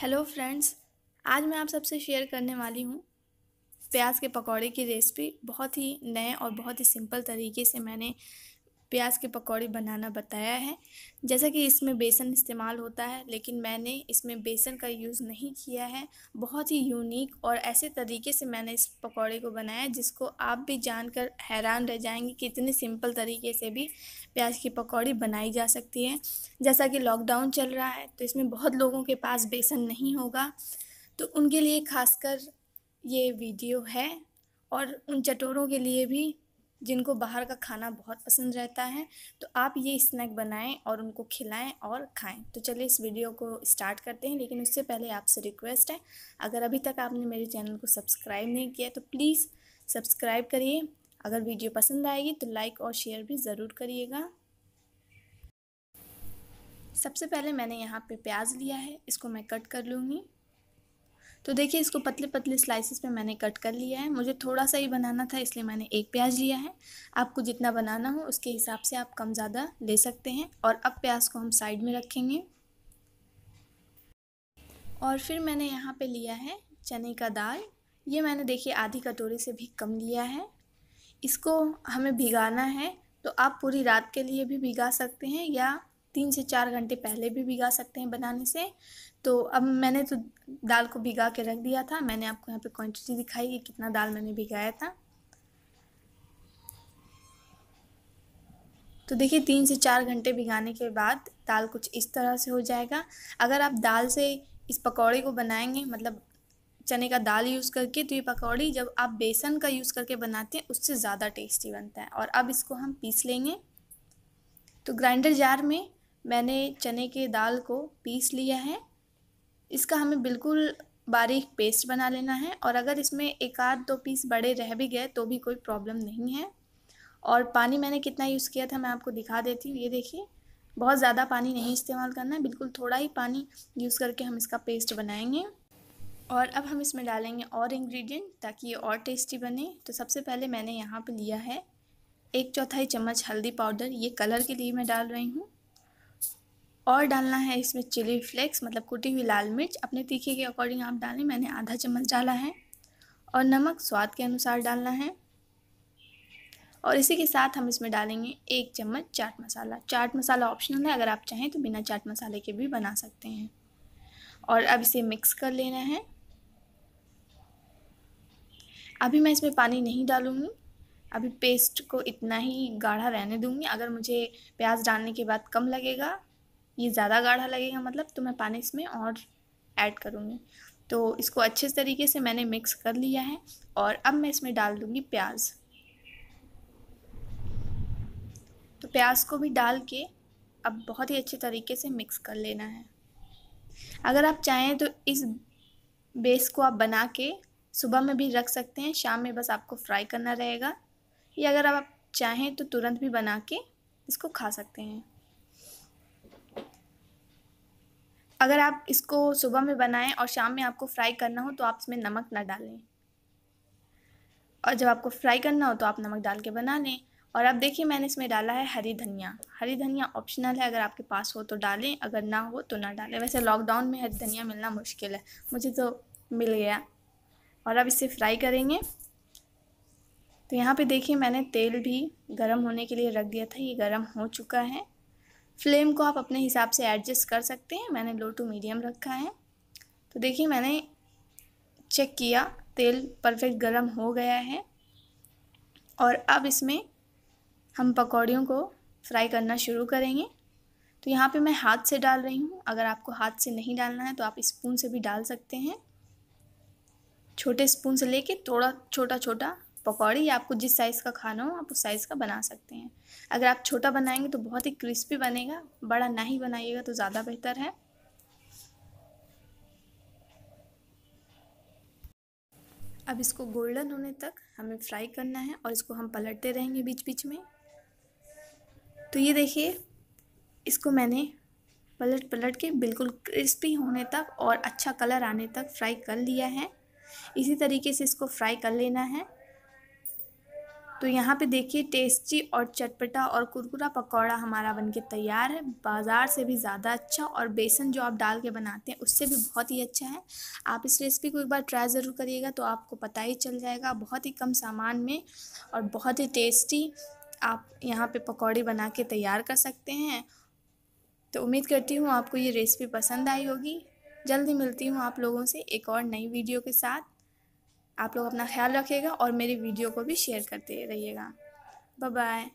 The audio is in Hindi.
हेलो फ्रेंड्स आज मैं आप सबसे शेयर करने वाली हूँ प्याज के पकौड़े की रेसिपी बहुत ही नए और बहुत ही सिंपल तरीके से मैंने प्याज के पकौड़े बनाना बताया है जैसा कि इसमें बेसन इस्तेमाल होता है लेकिन मैंने इसमें बेसन का यूज़ नहीं किया है बहुत ही यूनिक और ऐसे तरीके से मैंने इस पकौड़े को बनाया जिसको आप भी जानकर हैरान रह जाएंगे कि इतने सिंपल तरीके से भी प्याज की पकौड़ी बनाई जा सकती है जैसा कि लॉकडाउन चल रहा है तो इसमें बहुत लोगों के पास बेसन नहीं होगा तो उनके लिए खासकर ये वीडियो है और उन चटोरों के लिए भी जिनको बाहर का खाना बहुत पसंद रहता है तो आप ये स्नैक बनाएं और उनको खिलाएं और खाएं तो चलिए इस वीडियो को स्टार्ट करते हैं लेकिन उससे पहले आपसे रिक्वेस्ट है अगर अभी तक आपने मेरे चैनल को सब्सक्राइब नहीं किया तो प्लीज़ सब्सक्राइब करिए अगर वीडियो पसंद आएगी तो लाइक और शेयर भी ज़रूर करिएगा सबसे पहले मैंने यहाँ पर प्याज लिया है इसको मैं कट कर लूँगी तो देखिए इसको पतले पतले स्लाइसिस में मैंने कट कर लिया है मुझे थोड़ा सा ही बनाना था इसलिए मैंने एक प्याज लिया है आपको जितना बनाना हो उसके हिसाब से आप कम ज़्यादा ले सकते हैं और अब प्याज को हम साइड में रखेंगे और फिर मैंने यहाँ पे लिया है चने का दाल ये मैंने देखिए आधी कटोरी से भी कम लिया है इसको हमें भिगाना है तो आप पूरी रात के लिए भी भिगा सकते हैं या तीन से चार घंटे पहले भी भिगा सकते हैं बनाने से तो अब मैंने तो दाल को भिगा के रख दिया था मैंने आपको यहाँ पे क्वांटिटी दिखाई कि कितना दाल मैंने भिगाया था तो देखिए तीन से चार घंटे भिगाने के बाद दाल कुछ इस तरह से हो जाएगा अगर आप दाल से इस पकौड़े को बनाएंगे मतलब चने का दाल यूज़ करके तो ये पकौड़ी जब आप बेसन का यूज़ करके बनाते हैं उससे ज़्यादा टेस्टी बनता है और अब इसको हम पीस लेंगे तो ग्राइंडर जार में मैंने चने के दाल को पीस लिया है इसका हमें बिल्कुल बारीक पेस्ट बना लेना है और अगर इसमें एक आध दो पीस बड़े रह भी गए तो भी कोई प्रॉब्लम नहीं है और पानी मैंने कितना यूज़ किया था मैं आपको दिखा देती हूँ ये देखिए बहुत ज़्यादा पानी नहीं इस्तेमाल करना है बिल्कुल थोड़ा ही पानी यूज़ करके हम इसका पेस्ट बनाएंगे और अब हम इसमें डालेंगे और इंग्रेडिएंट ताकि ये और टेस्टी बने तो सबसे पहले मैंने यहाँ पे लिया है एक चौथाई चम्मच हल्दी पाउडर ये कलर के लिए मैं डाल रही हूँ और डालना है इसमें चिली फ्लेक्स मतलब कुटी हुई लाल मिर्च अपने तीखे के अकॉर्डिंग आप डालें मैंने आधा चम्मच डाला है और नमक स्वाद के अनुसार डालना है और इसी के साथ हम इसमें डालेंगे एक चम्मच चाट मसाला चाट मसाला ऑप्शनल है अगर आप चाहें तो बिना चाट मसाले के भी बना सकते हैं और अब इसे मिक्स कर लेना है अभी मैं इसमें पानी नहीं डालूँगी अभी पेस्ट को इतना ही गाढ़ा रहने दूँगी अगर मुझे प्याज डालने के बाद कम लगेगा ये ज़्यादा गाढ़ा लगेगा मतलब तो मैं पानी इसमें और ऐड करूँगी तो इसको अच्छे तरीके से मैंने मिक्स कर लिया है और अब मैं इसमें डाल दूँगी प्याज तो प्याज को भी डाल के अब बहुत ही अच्छे तरीके से मिक्स कर लेना है अगर आप चाहें तो इस बेस को आप बना के सुबह में भी रख सकते हैं शाम में बस आपको फ्राई करना रहेगा या अगर आप चाहें तो तुरंत भी बना के इसको खा सकते हैं अगर आप इसको सुबह में बनाएं और शाम में आपको फ्राई करना हो तो आप इसमें नमक ना डालें और जब आपको फ्राई करना हो तो आप नमक डाल के बना लें और अब देखिए मैंने इसमें डाला है हरी धनिया हरी धनिया ऑप्शनल है अगर आपके पास हो तो डालें अगर ना हो तो ना डालें वैसे लॉकडाउन में हरी धनिया मिलना मुश्किल है मुझे तो मिल गया और अब इसे फ्राई करेंगे तो यहाँ पे देखिए मैंने तेल भी गरम होने के लिए रख दिया था ये गरम हो चुका है फ्लेम को आप अपने हिसाब से एडजस्ट कर सकते हैं मैंने लो टू मीडियम रखा है तो देखिए मैंने चेक किया तेल परफेक्ट गर्म हो गया है और अब इसमें हम पकौड़ियों को फ्राई करना शुरू करेंगे तो यहाँ पे मैं हाथ से डाल रही हूँ अगर आपको हाथ से नहीं डालना है तो आप स्पून से भी डाल सकते हैं छोटे स्पून से लेके थोड़ा छोटा छोटा पकौड़ी आपको जिस साइज़ का खाना हो आप उस साइज़ का बना सकते हैं अगर आप छोटा बनाएंगे तो बहुत ही क्रिस्पी बनेगा बड़ा ना ही बनाइएगा तो ज़्यादा बेहतर है अब इसको गोल्डन होने तक हमें फ्राई करना है और इसको हम पलटते रहेंगे बीच बीच में तो ये देखिए इसको मैंने पलट पलट के बिल्कुल क्रिस्पी होने तक और अच्छा कलर आने तक फ्राई कर लिया है इसी तरीके से इसको फ्राई कर लेना है तो यहाँ पे देखिए टेस्टी और चटपटा और कुरकुरा पकौड़ा हमारा बनके तैयार है बाज़ार से भी ज़्यादा अच्छा और बेसन जो आप डाल के बनाते हैं उससे भी बहुत ही अच्छा है आप इस रेसिपी को एक बार ट्राई ज़रूर करिएगा तो आपको पता ही चल जाएगा बहुत ही कम सामान में और बहुत ही टेस्टी आप यहाँ पे पकौड़े बना के तैयार कर सकते हैं तो उम्मीद करती हूँ आपको ये रेसिपी पसंद आई होगी जल्दी मिलती हूँ आप लोगों से एक और नई वीडियो के साथ आप लोग अपना ख्याल रखिएगा और मेरी वीडियो को भी शेयर करते रहिएगा बाय